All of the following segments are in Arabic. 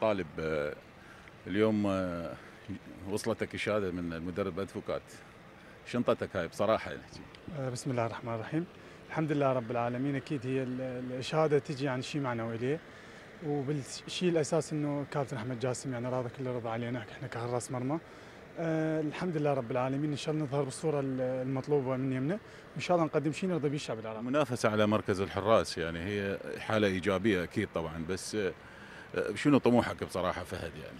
طالب آه، اليوم آه، وصلتك اشاده من المدرب ادفوكات شنطتك هاي بصراحه نحكي يعني. آه، بسم الله الرحمن الرحيم الحمد لله رب العالمين اكيد هي الاشاده تجي عن شيء معنوي لي وبالشيء الاساس انه كابتن احمد جاسم يعني راضى كل رضا علينا احنا كحراس مرمى أه الحمد لله رب العالمين ان شاء الله نظهر بالصوره المطلوبه من يمنا وان شاء الله نقدم شيء نرضى به الشعب العراقي. المنافسه على مركز الحراس يعني هي حاله ايجابيه اكيد طبعا بس أه، شنو طموحك بصراحه فهد يعني؟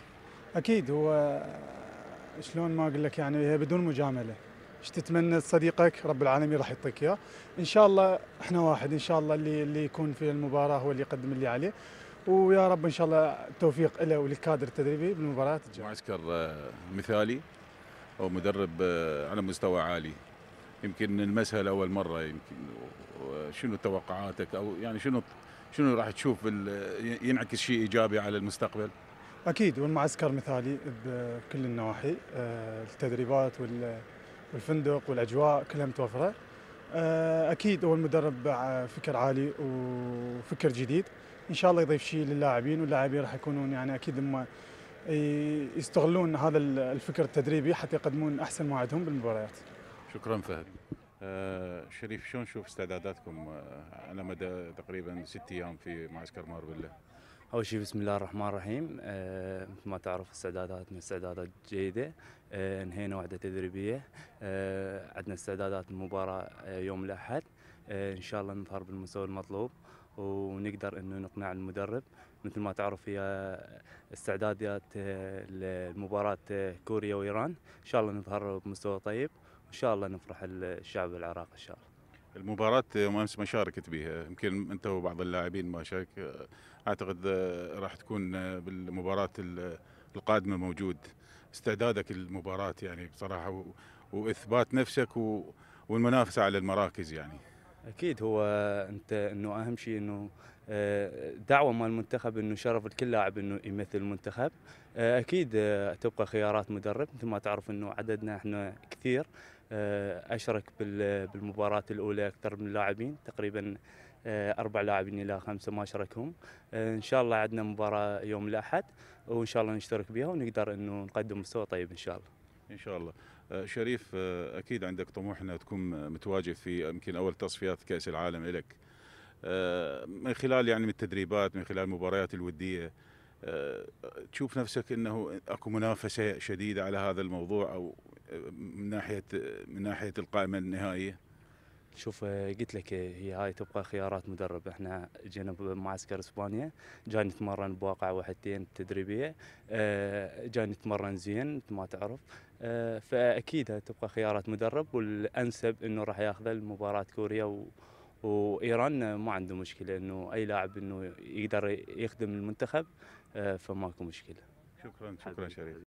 اكيد هو شلون ما اقول لك يعني هي بدون مجامله ايش تتمنى صديقك رب العالمين راح يعطيك اياه ان شاء الله احنا واحد ان شاء الله اللي اللي يكون في المباراه هو اللي يقدم اللي عليه ويا رب ان شاء الله التوفيق له وللكادر التدريبي بالمباراه الجايه معسكر أه، مثالي او مدرب أه، على مستوى عالي يمكن نلمسها لاول مره يمكن شنو توقعاتك او يعني شنو شنو راح تشوف ينعكس شيء ايجابي على المستقبل؟ اكيد والمعسكر مثالي بكل النواحي آه، التدريبات والفندق والاجواء كلها متوفره آه، اكيد هو المدرب فكر عالي وفكر جديد ان شاء الله يضيف شيء للاعبين واللاعبين راح يكونون يعني اكيد هم يستغلون هذا الفكر التدريبي حتى يقدمون احسن ما عندهم بالمباريات. شكرا فهد آه، شريف شلون نشوف استعداداتكم على آه، مدى تقريبا ست ايام في معسكر مار اول شيء بسم الله الرحمن الرحيم أه مثل ما تعرف استعداداتنا استعدادات جيده أه انهينا وحده تدريبيه أه عندنا استعدادات المباراه آه، يوم الاحد أه ان شاء الله نظهر بالمستوى المطلوب ونقدر انه نقنع المدرب مثل ما تعرف هي استعدادات المباراه كوريا وايران ان شاء الله نظهر بمستوى طيب ان شاء الله نفرح الشعب العراقي ان شاء الله المباراة يوم امس ما شاركت بها يمكن انت وبعض اللاعبين ما شارك اعتقد آه، راح تكون آه، بالمباراة القادمة موجود استعدادك للمباراة يعني بصراحة واثبات نفسك والمنافسة على المراكز يعني اكيد هو انت انه اهم شيء انه آه، دعوه مال المنتخب انه شرف لكل لاعب انه يمثل المنتخب آه، اكيد آه، تبقى خيارات مدرب مثل ما تعرف انه عددنا احنا كثير اشرك بالمباراه الاولى اكثر من لاعبين تقريبا اربع لاعبين الى خمسه ما شاركهم ان شاء الله عندنا مباراه يوم الاحد وان شاء الله نشترك بها ونقدر انه نقدم مستوى طيب ان شاء الله ان شاء الله آه، شريف آه، اكيد عندك طموح انك تكون متواجد في يمكن اول تصفيات كاس العالم لك آه، من خلال يعني من التدريبات من خلال المباريات الوديه تشوف نفسك انه اكو منافسه شديده على هذا الموضوع او من ناحيه من ناحيه القائمه النهائيه شوف آه، قلت لك آه، هي هاي تبقى خيارات مدرب احنا جينا بمعسكر اسبانيا جاي نتمرن بواقع وحدتين تدريبيه آه، جاي نتمرن زين ما تعرف فاكيد تبقى خيارات مدرب والانسب انه راح ياخذه لمباراه كوريا و وايران ما عنده مشكله انه اي لاعب انه يقدر يخدم المنتخب فماكو مشكله شكرا شكرا شريف